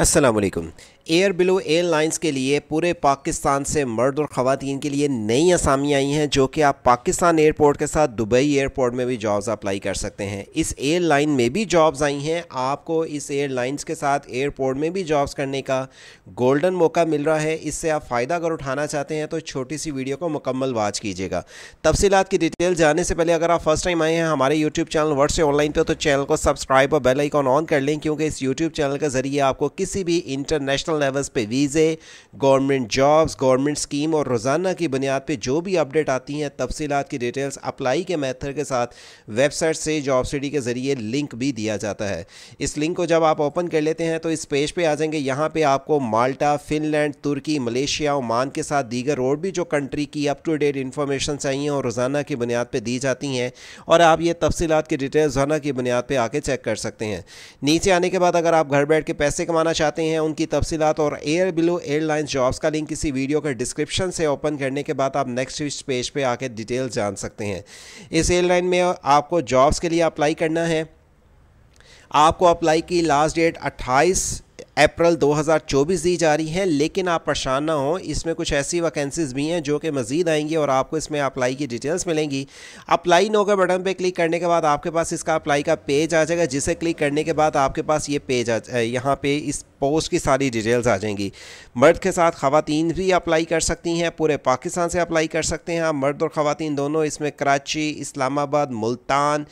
Aslam air below airlines के लिए पूरे पाकिस्तान से मर्द और ख़वान के लिए नई असामी आई हैं जो कि आप पाकिस्तान एयरपोर्ट के साथ दुबई एयरपोर्ट में भी जॉब्स अप्लाई कर सकते हैं इस एयरलाइन में भी जॉब्स आई हैं आपको इस एयरलाइंस के साथ एयरपोर्ट में भी जॉब्स करने का गोल्डन मौका मिल रहा है इससे आप फ़ायदा अगर उठाना चाहते हैं तो छोटी सी वीडियो को मुकम्मल वाच कीजिएगा तफसीत की डिटेल जाने से पहले अगर आप फर्स्ट टाइम आए हैं हमारे यूट्यूब चैनल वर्ड से ऑनलाइन पर तो चैनल को सब्सक्राइब और बेलाइकॉन ऑन कर लें क्योंकि इस यूट्यूब चैनल के ज़रिए आपको किस किसी भी इंटरनेशनल लेवल्स पे वीज़े गवर्नमेंट जॉब्स गवर्नमेंट स्कीम और रोज़ाना की बुनियाद पे जो भी अपडेट आती हैं तफसीत की डिटेल्स अप्लाई के मेथड के साथ वेबसाइट से जॉब सिटी के ज़रिए लिंक भी दिया जाता है इस लिंक को जब आप ओपन कर लेते हैं तो इस पेज पर आ जाएंगे यहाँ पर आपको माल्टा फिनलैंड तुर्की मलेशिया ओमान के साथ दीगर और भी जो कंट्री की अप टू डेट इन्फॉर्मेशन चाहिए और रोज़ाना की बुनियाद पर दी जाती हैं और आप ये तफसीत की डिटेल्स रोज़ाना की बुनियाद पर आके चेक कर सकते हैं नीचे आने के बाद अगर आप घर बैठ के पैसे कमाना पाना चाहते हैं उनकी तफसीत और एयर ब्लू एयरलाइंस जॉब्स का लिंक किसी वीडियो के डिस्क्रिप्शन से ओपन करने के बाद आप नेक्स्ट पेज पे आके डिटेल जान सकते हैं इस एयरलाइन में आपको जॉब्स के लिए अप्लाई करना है आपको अप्लाई की लास्ट डेट 28 अप्रैल 2024 दी जा रही है लेकिन आप परेशान ना हो इसमें कुछ ऐसी वैकेंसीज़ भी हैं जो कि मज़ीद आएंगी और आपको इसमें अप्लाई की डिटेल्स मिलेंगी अप्लाई नो का बटन पे क्लिक करने के बाद आपके पास इसका अप्लाई का पेज आ जाएगा जिसे क्लिक करने के बाद आपके पास ये पेज आ यहाँ पे इस पोस्ट की सारी डिटेल्स आ जाएंगी मर्द के साथ खातन भी अप्लाई कर सकती हैं पूरे पाकिस्तान से अप्लाई कर सकते हैं आप मर्द और ख़वान दोनों इसमें कराची इस्लामाबाद मुल्तान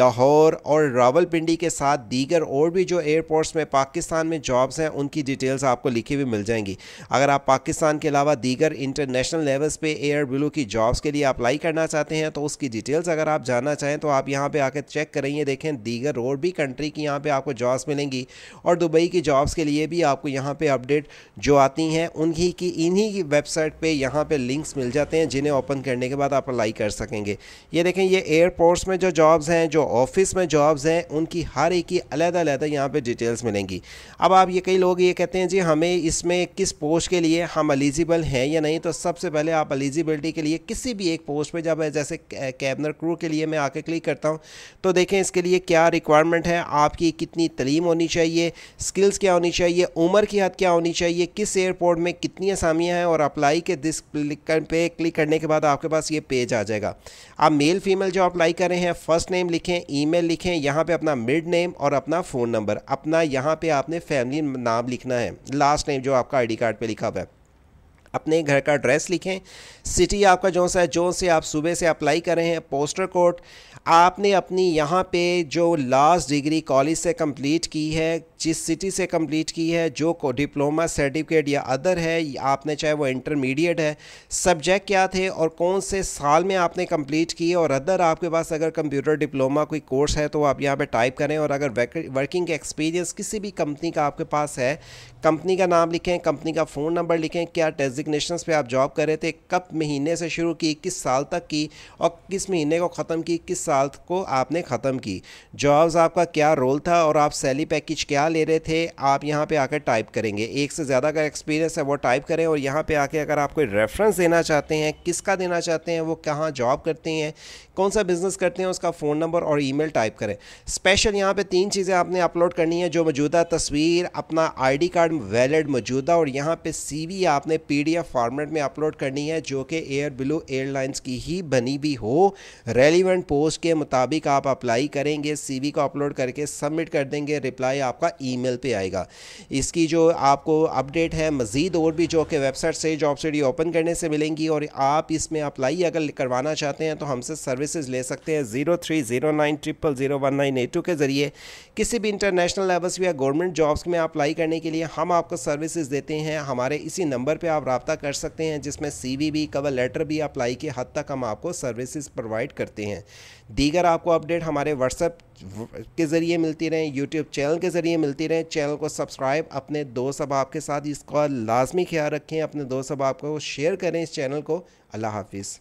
लाहौर और रावलपिंडी के साथ दीगर और भी जो एयरपोर्ट्स में पाकिस्तान में जॉब जॉब्स हैं उनकी डिटेल्स आपको लिखी हुई मिल जाएंगी अगर आप पाकिस्तान के अलावा दीगर इंटरनेशनल लेवल्स पे एयर ब्लू की जॉब्स के लिए अप्लाई करना चाहते हैं तो उसकी डिटेल्स अगर आप जानना चाहें तो आप यहाँ पर आकर चेक करेंगे देखें दीगर और भी कंट्री की यहाँ पर आपको जॉब्स मिलेंगी और दुबई की जॉब्स के लिए भी आपको यहाँ पर अपडेट जो आती हैं उनकी की इन्हीं की वेबसाइट पर यहाँ पर लिंक्स मिल जाते हैं जिन्हें ओपन करने के बाद आप अप्लाई कर सकेंगे ये देखें ये एयरपोर्ट्स में जो जॉब्स हैं जो ऑफिस में जॉब्स हैं उनकी हर एक की अलग अलग यहाँ पर डिटेल्स मिलेंगी अब आप ये कई लोग ये कहते हैं जी हमें इसमें किस पोस्ट के लिए हम एलिजिबल हैं या नहीं तो सबसे पहले आप एलिजिबिलिटी के लिए किसी भी एक पोस्ट पे जब जैसे कैबिनेट क्रू के लिए मैं आके क्लिक करता हूँ तो देखें इसके लिए क्या रिक्वायरमेंट है आपकी कितनी तलीम होनी चाहिए स्किल्स क्या होनी चाहिए उम्र की हद क्या होनी चाहिए किस एयरपोर्ट में कितनी आसामियाँ हैं और अप्लाई के दिस पे क्लिक करने के बाद आपके पास ये पेज आ जाएगा आप मेल फीमेल जो अप्लाई कर रहे हैं फर्स्ट नेम लिखें ईमेल लिखें यहाँ पर अपना मिड नेम और अपना फ़ोन नंबर अपना यहाँ पर आपने फैमिली नाम लिखना है लास्ट नेम जो आपका आईडी कार्ड पे लिखा हुआ है अपने घर का एड्रेस लिखें सिटी आपका जो सा है जो से आप सुबह से अप्लाई करें हैं पोस्टर कोड आपने अपनी यहाँ पे जो लास्ट डिग्री कॉलेज से कंप्लीट की है जिस सिटी से कंप्लीट की है जो डिप्लोमा सर्टिफिकेट या अदर है आपने चाहे वो इंटरमीडिएट है सब्जेक्ट क्या थे और कौन से साल में आपने कंप्लीट है और अदर आपके पास अगर कंप्यूटर डिप्लोमा कोई कोर्स है तो आप यहाँ पे टाइप करें और अगर वर्किंग एक्सपीरियंस किसी भी कंपनी का आपके पास है कंपनी का नाम लिखें कंपनी का फ़ोन नंबर लिखें क्या टेस्ट डिजिग्नेशन पे आप जॉब कर रहे थे कब महीने से शुरू की किस साल तक की और किस महीने को ख़त्म की किस साल को आपने ख़त्म की जॉब्स आपका क्या रोल था और आप सैली पैकेज क्या ले रहे थे आप यहाँ पर आकर टाइप करेंगे एक से ज़्यादा का एक्सपीरियंस है वो टाइप करें और यहाँ पर आके अगर आप कोई रेफरेंस देना चाहते हैं किसका देना चाहते हैं वो कहाँ जॉब करते हैं कौन सा बिज़नेस करते हैं उसका फ़ोन नंबर और ई टाइप करें स्पेशल यहाँ पर तीन चीज़ें आपने अपलोड करनी है जो मौजूदा तस्वीर अपना आईडी कार्ड वैलिड मौजूदा और यहाँ पे सीवी आपने पी पीडीएफ फॉर्मेट में अपलोड करनी है जो कि एयर ब्लू एयरलाइंस की ही बनी भी हो रेलिवेंट पोस्ट के मुताबिक आप अप्लाई करेंगे सीवी को अपलोड करके सबमिट कर देंगे रिप्लाई आपका ईमेल पे आएगा इसकी जो आपको अपडेट है मज़ीद और भी जो कि वेबसाइट से जॉब सीडी ओपन करने से मिलेंगी और आप इसमें अप्लाई अगर करवाना चाहते हैं तो हमसे सर्विसेज ले सकते हैं zero three zero nine triple zero one nine eight two के ज़रिए किसी भी इंटरनेशनल लेवल या गवर्नमेंट जॉब्स में अप्लाई करने के लिए हम आपको सर्विसेज देते हैं हमारे इसी नंबर पर आप रबता कर सकते हैं जिसमें सी वी भी कवर लेटर भी अप्लाई के हद तक हम आपको सर्विसेज प्रोवाइड करते हैं दीगर आपको अपडेट हमारे व्हाट्सएप के ज़रिए मिलती रहें यूट्यूब चैनल के ज़रिए मिलती रहें चैनल को सब्सक्राइब अपने दोस्त अहबाब के साथ इसका लाजमी ख्याल रखें अपने दोस्त अहबाब को शेयर करें इस चैनल को अल्लाह हाफिज़